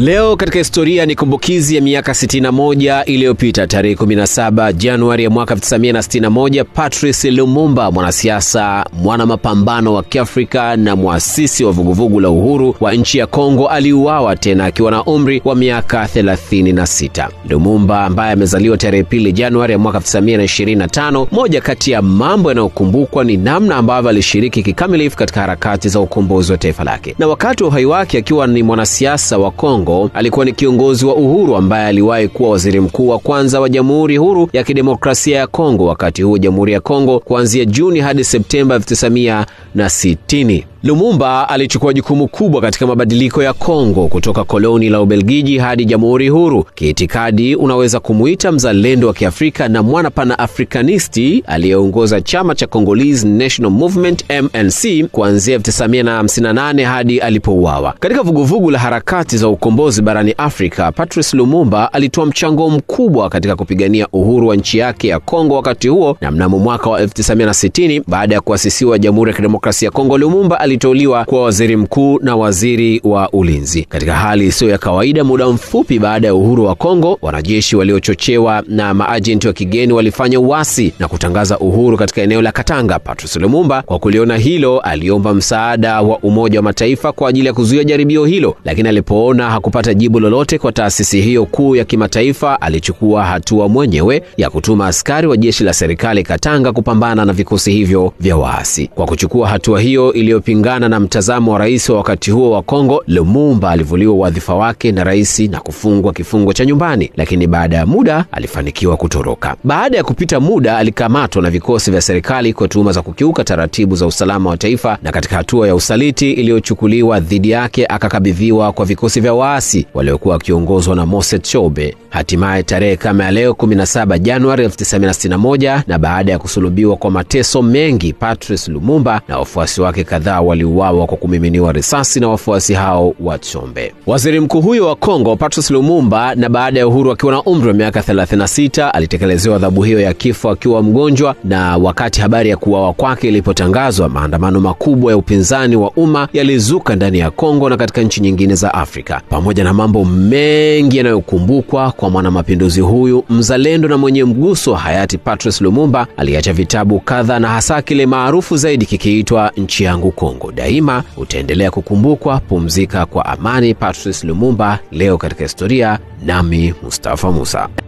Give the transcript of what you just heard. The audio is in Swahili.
Leo katika historia ni kumbukizi ya miaka 61 iliyopita, tarehe 17 Januari ya mwaka 1961, Patrice Lumumba, mwanasiasa, mwana mapambano wa Kiafrika na mwasisi wa vuguvugu la uhuru wa nchi ya Kongo, aliuawa tena akiwa na umri wa miaka 36. Lumumba ambaye amezaliwa tarehe pili Januari ya mwaka 1925, moja kati ya mambo yanayokumbukwa ni namna ambavyo alishiriki kikamilifu katika harakati za ukombozi wa taifa lake, na wakati wa uhai wake akiwa ni mwanasiasa wa Kongo Kongo alikuwa ni kiongozi wa Uhuru ambaye aliwahi kuwa waziri mkuu wa kwanza wa Jamhuri Huru ya Kidemokrasia ya Kongo, wakati huo Jamhuri ya Kongo kuanzia Juni hadi Septemba 1960. Lumumba alichukua jukumu kubwa katika mabadiliko ya Kongo kutoka koloni la Ubelgiji hadi jamhuri huru. Kiitikadi unaweza kumuita mzalendo wa Kiafrika na mwana pana-afrikanisti aliyeongoza chama cha Congolese National Movement MNC kuanzia 1958 hadi alipouawa. Katika vuguvugu la harakati za ukombozi barani Afrika, Patrice Lumumba alitoa mchango mkubwa katika kupigania uhuru wa nchi yake ya Kongo wakati huo, na mnamo mwaka wa 1960 baada ya kuasisiwa Jamhuri ya Kidemokrasia ya Kongo, Lumumba aliteuliwa kuwa waziri mkuu na waziri wa ulinzi katika hali isiyo ya kawaida. Muda mfupi baada ya uhuru wa Kongo, wanajeshi waliochochewa na maajenti wa kigeni walifanya uasi na kutangaza uhuru katika eneo la Katanga. patris Lumumba kwa kuliona hilo aliomba msaada wa Umoja wa Mataifa kwa ajili ya kuzuia jaribio hilo, lakini alipoona hakupata jibu lolote kwa taasisi hiyo kuu ya kimataifa, alichukua hatua mwenyewe ya kutuma askari wa jeshi la serikali Katanga kupambana na vikosi hivyo vya waasi. Kwa kuchukua hatua hiyo iliyopinga Kulingana na mtazamo wa rais wa wakati huo wa Kongo, Lumumba alivuliwa wadhifa wake na rais na kufungwa kifungo cha nyumbani, lakini baada ya muda alifanikiwa kutoroka. Baada ya kupita muda, alikamatwa na vikosi vya serikali kwa tuhuma za kukiuka taratibu za usalama wa taifa, na katika hatua ya usaliti iliyochukuliwa dhidi yake akakabidhiwa kwa vikosi vya waasi waliokuwa wakiongozwa na Mose Chobe. Hatimaye tarehe kama ya leo 17 Januari 1961 na baada ya kusulubiwa kwa mateso mengi, Patrice Lumumba na wafuasi wake kadhaa waliuawa kwa kumiminiwa risasi na wafuasi hao wa Chombe. Waziri mkuu huyo wa Kongo Patrice Lumumba, na baada ya uhuru akiwa na umri wa miaka 36, alitekelezewa adhabu hiyo ya kifo akiwa mgonjwa, na wakati habari ya kuuawa kwake ilipotangazwa, maandamano makubwa ya upinzani wa umma yalizuka ndani ya Kongo na katika nchi nyingine za Afrika. Pamoja na mambo mengi yanayokumbukwa kwa mwanamapinduzi huyu mzalendo na mwenye mguso wa hayati Patrice Lumumba, aliacha vitabu kadha na hasa kile maarufu zaidi kikiitwa Nchi yangu Kongo. Kongo Daima utaendelea kukumbukwa. Pumzika kwa amani, Patrice Lumumba, leo katika historia, nami Mustafa Musa.